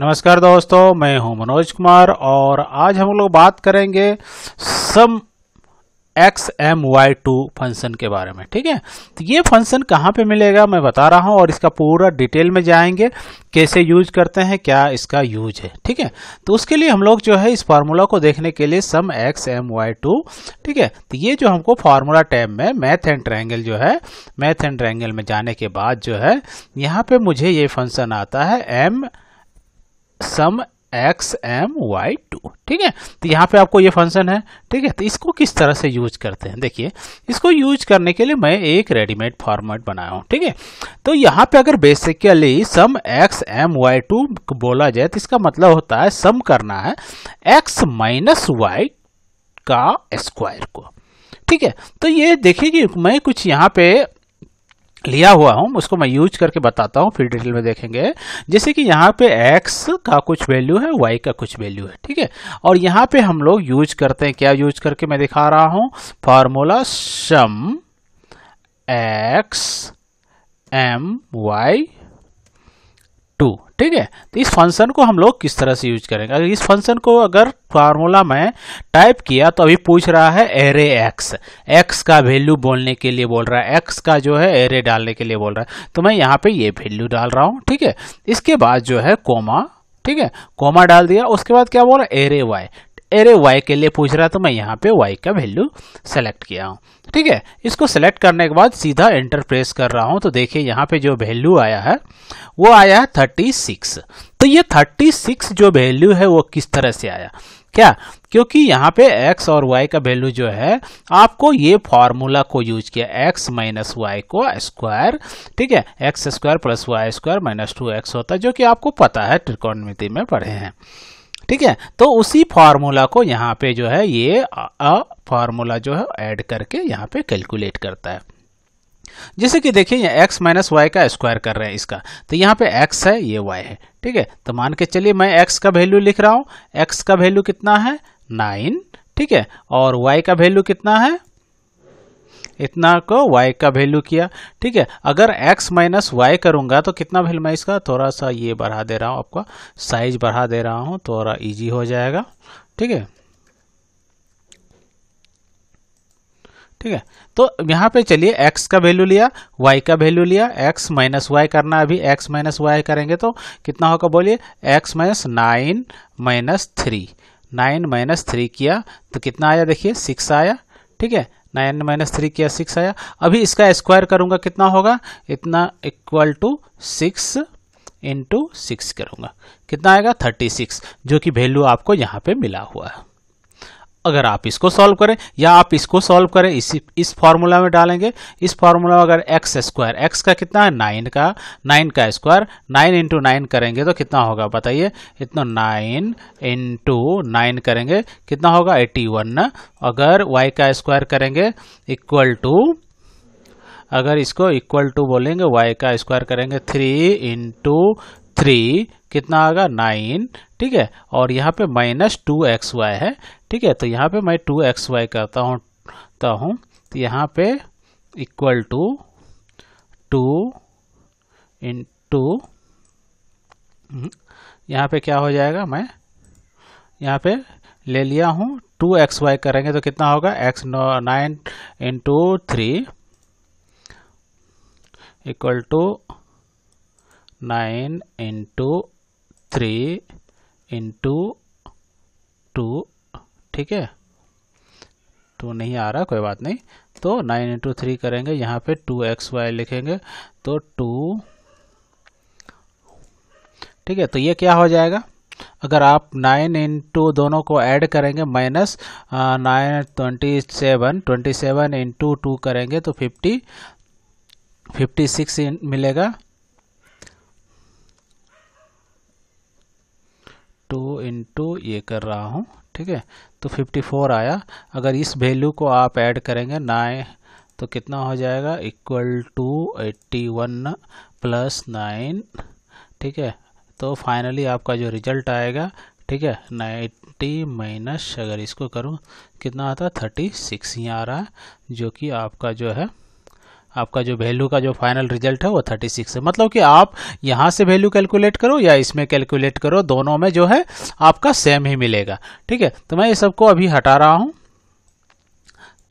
नमस्कार दोस्तों मैं हूं मनोज कुमार और आज हम लोग बात करेंगे sum X M Y two function के बारे में ठीक है तो ये फंक्शन कहाँ पे मिलेगा मैं बता रहा हूँ और इसका पूरा डिटेल में जाएंगे कैसे यूज करते हैं क्या इसका यूज है ठीक है तो उसके लिए हम लोग जो है इस फार्मूला को देखने के लिए sum X M Y two ठीक है तो ये जो हमको फार्मूला टैब में मैथ एंड ट्रायंगल जो है मैथ एंड ट्रायंगल में जाने के बाद जो है यहाँ पे मुझे ये फंक्शन आता है M sum X M Y two ठीक है तो यहाँ पे आपको ये फंक्शन है ठीक है तो इसको किस तरह से यूज करते हैं देखिए इसको यूज करने के लिए मैं एक रेडीमेड फॉर्मेट बनाया हूँ ठीक है तो यहाँ पे अगर basically sum X M Y two बोला जाए तो इसका मतलब होता है सम करना है एक्स माइनस वाई का स्क्वायर को ठीक है तो ये देखिए कि मैं कुछ यहाँ पे लिया हुआ हूं उसको मैं यूज करके बताता हूं फिर डिटेल में देखेंगे जैसे कि यहाँ पे x का कुछ वैल्यू है y का कुछ वैल्यू है ठीक है और यहाँ पे हम लोग यूज करते हैं क्या यूज करके मैं दिखा रहा हूं formula sum x m y two ठीक है तो इस फंक्शन को हम लोग किस तरह से यूज करेंगे अगर इस फंक्शन को अगर फार्मूला में टाइप किया तो अभी पूछ रहा है एरे एक्स एक्स का वैल्यू बोलने के लिए बोल रहा है एक्स का जो है एरे डालने के लिए बोल रहा है तो मैं यहाँ पे ये वैल्यू डाल रहा हूँ ठीक है इसके बाद जो है कोमा ठीक है कोमा डाल दिया उसके बाद क्या बोल रहा है एरे वाई एरे वाई के लिए पूछ रहा है तो मैं यहाँ पे वाई का वैल्यू सेलेक्ट किया हूँ ठीक है इसको सेलेक्ट करने के बाद सीधा एंटर प्रेस कर रहा हूँ तो देखिए यहाँ पे जो वैल्यू आया है वो आया है थर्टी सिक्स तो ये थर्टी सिक्स जो वैल्यू है वो किस तरह से आया क्या क्योंकि यहाँ पे x और y का वैल्यू जो है आपको ये फॉर्मूला को यूज किया x माइनस वाई को स्क्वायर ठीक है X square plus Y square minus two X होता है जो कि आपको पता है त्रिकोणमिति में पढ़े हैं ठीक है तो उसी फार्मूला को यहाँ पे जो है ये फार्मूला जो है ऐड करके यहाँ पे कैलकुलेट करता है जैसे कि देखिए ये x माइनस वाई का स्क्वायर कर रहे हैं इसका तो यहाँ पे x है ये y है ठीक है तो मान के चलिए मैं x का वैल्यू लिख रहा हूँ x का वैल्यू कितना है नाइन ठीक है और y का वैल्यू कितना है इतना को y का वैल्यू किया ठीक है अगर x माइनस वाई करूंगा तो कितना वैल्यू मैं इसका थोड़ा सा ये बढ़ा दे रहा हूँ आपका साइज बढ़ा दे रहा हूँ थोड़ा इजी हो जाएगा ठीक है ठीक है तो यहाँ पे चलिए x का वैल्यू लिया y का वैल्यू लिया x माइनस वाई करना अभी x माइनस वाई करेंगे तो कितना होगा बोलिए x minus nine minus three nine minus three किया तो कितना आया देखिए सिक्स आया ठीक है नाइन माइनस थ्री किया सिक्स आया अभी इसका स्क्वायर करूंगा कितना होगा इतना equal to six into six करूंगा कितना आएगा थर्टी सिक्स जो कि वैल्यू आपको यहाँ पे मिला हुआ है अगर आप इसको सॉल्व करें या आप इसको सॉल्व करें इसी इस फॉर्मूला में डालेंगे इस फॉर्मूला में अगर एक्स स्क्वायर एक्स का कितना है नाइन का नाइन का स्क्वायर नाइन इंटू नाइन करेंगे तो कितना होगा बताइए इतना नाइन इंटू नाइन करेंगे कितना होगा एटी वन अगर वाई का स्क्वायर करेंगे इक्वल टू अगर इसको इक्वल टू बोलेंगे वाई का स्क्वायर करेंगे थ्री इंटू थ्री कितना आएगा नाइन ठीक है और यहाँ पे माइनस टू एक्स वाई है ठीक है तो यहाँ पे मैं टू एक्स वाई करता हूँ तो हूँ तो यहाँ पे equal to two into यहाँ पे क्या हो जाएगा मैं यहाँ पे ले लिया हूँ टू एक्स वाई करेंगे तो कितना होगा X nine into three equal to nine into three into two ठीक है टू तो नहीं आ रहा कोई बात नहीं तो नाइन इंटू थ्री करेंगे यहाँ पे टू एक्स वाई लिखेंगे तो टू ठीक है तो ये क्या हो जाएगा अगर आप नाइन इंटू दोनों को ऐड करेंगे minus nine twenty seven twenty seven into two करेंगे तो फिफ्टी फिफ्टी सिक्स मिलेगा टू इंटू ये कर रहा हूँ ठीक है तो 54 आया अगर इस वैल्यू को आप ऐड करेंगे नाइन तो कितना हो जाएगा इक्वल टू 81 प्लस नाइन ठीक है तो फाइनली आपका जो रिजल्ट आएगा ठीक है 90 माइनस अगर इसको करूँ कितना आता है सिक्स ही आ रहा है जो कि आपका जो है आपका जो वैल्यू का जो फाइनल रिजल्ट है वो 36 है मतलब कि आप यहाँ से वैल्यू कैलकुलेट करो या इसमें कैलकुलेट करो दोनों में जो है आपका सेम ही मिलेगा ठीक है तो मैं ये सबको अभी हटा रहा हूँ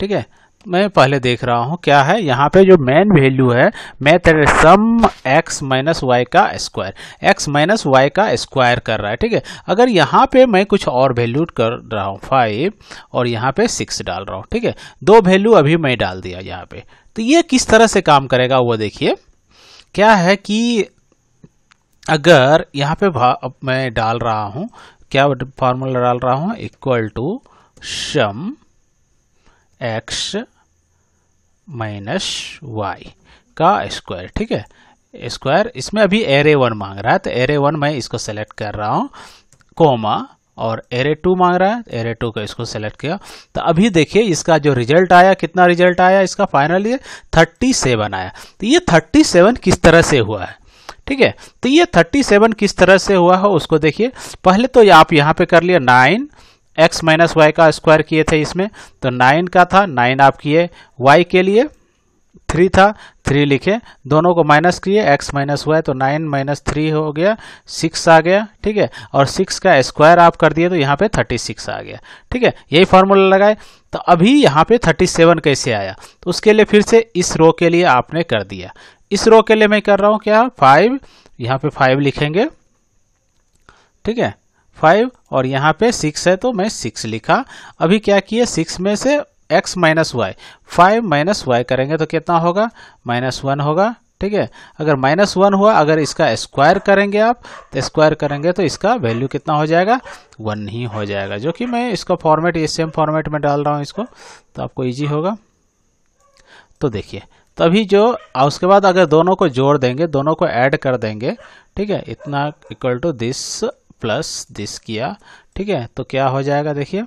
ठीक है मैं पहले देख रहा हूँ क्या है यहाँ पे जो मेन वैल्यू है मैं तेरे सम x माइनस वाई का स्क्वायर x माइनस वाई का स्क्वायर कर रहा है ठीक है अगर यहाँ पे मैं कुछ और वैल्यू कर रहा हूँ फाइव और यहाँ पे सिक्स डाल रहा हूँ ठीक है दो वैल्यू अभी मैं डाल दिया यहाँ पे तो ये किस तरह से काम करेगा वो देखिए क्या है कि अगर यहाँ पे मैं डाल रहा हूँ क्या फॉर्मूला डाल रहा हूँ equal to sum X minus Y का स्क्वायर ठीक है स्क्वायर इसमें अभी एरे वन मांग रहा है तो एरे वन मैं इसको सेलेक्ट कर रहा हूँ कोमा और एरे टू मांग रहा है एरे टू का इसको सेलेक्ट किया तो अभी देखिए इसका जो रिजल्ट आया कितना रिजल्ट आया इसका फाइनल ये थर्टी सेवन आया तो ये थर्टी सेवन किस तरह से हुआ है ठीक है तो ये थर्टी सेवन किस तरह से हुआ हो उसको देखिए पहले तो आप यहाँ पे कर लिया नाइन एक्स माइनस वाई का स्क्वायर किए थे इसमें तो नाइन का था नाइन आप किए वाई के लिए थ्री था थ्री लिखे दोनों को माइनस किए एक्स माइनस वाई तो नाइन माइनस थ्री हो गया सिक्स आ गया ठीक है और सिक्स का स्क्वायर आप कर दिए तो यहाँ पे थर्टी सिक्स आ गया ठीक है यही फार्मूला लगाए तो अभी यहाँ पे थर्टी सेवन कैसे आया तो उसके लिए फिर से इस रो के लिए आपने कर दिया इस रो के लिए मैं कर रहा हूँ क्या फाइव यहाँ पे फाइव लिखेंगे ठीक है फाइव और यहाँ पे सिक्स है तो मैं सिक्स लिखा अभी क्या किया सिक्स में से X minus Y five minus Y करेंगे तो कितना होगा माइनस वन होगा ठीक है अगर माइनस वन हुआ अगर इसका स्क्वायर करेंगे आप तो स्क्वायर करेंगे तो इसका वैल्यू कितना हो जाएगा वन ही हो जाएगा जो कि मैं इसका फॉर्मेट ये सेम फॉर्मेट में डाल रहा हूँ इसको तो आपको ईजी होगा तो देखिए तभी तो जो और उसके बाद अगर दोनों को जोड़ देंगे दोनों को ऐड कर देंगे ठीक है इतना equal to this plus this किया ठीक है तो क्या हो जाएगा देखिए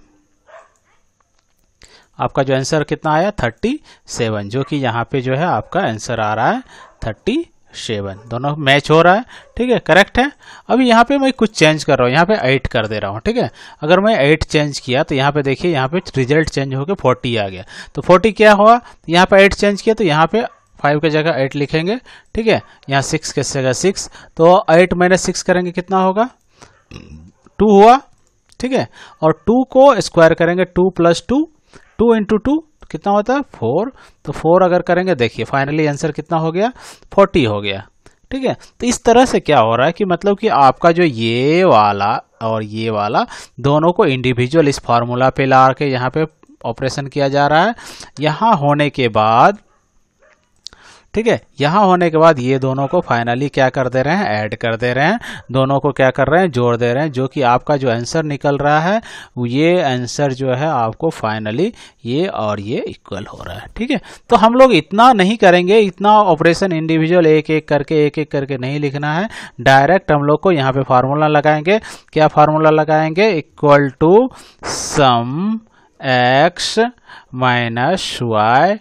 आपका जो आंसर कितना आया थर्टी सेवन जो कि यहाँ पे जो है आपका आंसर आ रहा है थर्टी सेवन दोनों मैच हो रहा है ठीक है करेक्ट है अभी यहाँ पे मैं कुछ चेंज कर रहा हूँ यहाँ पे एट कर दे रहा हूँ ठीक है अगर मैं एट चेंज किया तो यहाँ पे देखिए यहाँ पे रिजल्ट चेंज होकर फोर्टी आ गया तो फोर्टी क्या हुआ यहाँ पे एट चेंज किया तो यहाँ पे फाइव की जगह एट लिखेंगे ठीक है यहाँ सिक्स के जगह सिक्स तो एट माइनस सिक्स करेंगे कितना होगा टू हुआ ठीक है और टू को स्क्वायर करेंगे two plus two two into two तो कितना होता है फोर तो फोर अगर करेंगे देखिए फाइनली आंसर कितना हो गया फोर्टी हो गया ठीक है तो इस तरह से क्या हो रहा है कि मतलब कि आपका जो ये वाला और ये वाला दोनों को इंडिविजुअल इस फार्मूला पे ला के यहाँ पे ऑपरेशन किया जा रहा है यहाँ होने के बाद ठीक है यहाँ होने के बाद ये दोनों को फाइनली क्या कर दे रहे हैं ऐड कर दे रहे हैं दोनों को क्या कर रहे हैं जोड़ दे रहे हैं जो कि आपका जो आंसर निकल रहा है ये आंसर जो है आपको फाइनली ये और ये इक्वल हो रहा है ठीक है तो हम लोग इतना नहीं करेंगे इतना ऑपरेशन इंडिविजुअल एक एक करके एक एक करके नहीं लिखना है डायरेक्ट हम लोग को यहाँ पे फार्मूला लगाएंगे क्या फार्मूला लगाएंगे equal to sum x minus y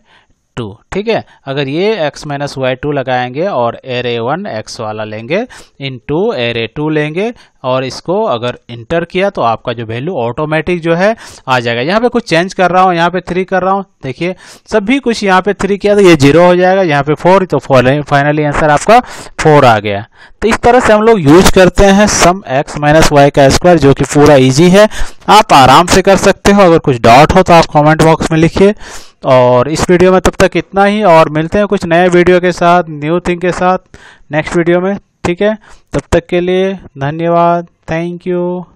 two ठीक है अगर ये x माइनस वाई टू लगाएंगे और एरे वन एक्स वाला लेंगे इन टू एरे टू लेंगे और इसको अगर इंटर किया तो आपका जो वैल्यू ऑटोमेटिक जो है आ जाएगा यहाँ पे कुछ चेंज कर रहा हूँ यहाँ पे थ्री कर रहा हूँ देखिए सभी कुछ यहाँ पे थ्री किया तो ये जीरो हो जाएगा यहाँ पे फोर तो फोर फाइनली आंसर आपका फोर आ गया तो इस तरह से हम लोग यूज करते हैं सम एक्स माइनस वाई का स्क्वायर जो कि पूरा ईजी है आप आराम से कर सकते हो अगर कुछ डाउट हो तो आप कॉमेंट बॉक्स में लिखिए और इस वीडियो में तब तक इतना ही और मिलते हैं कुछ नए वीडियो के साथ न्यू थिंग के साथ नेक्स्ट वीडियो में ठीक है तब तक के लिए धन्यवाद थैंक यू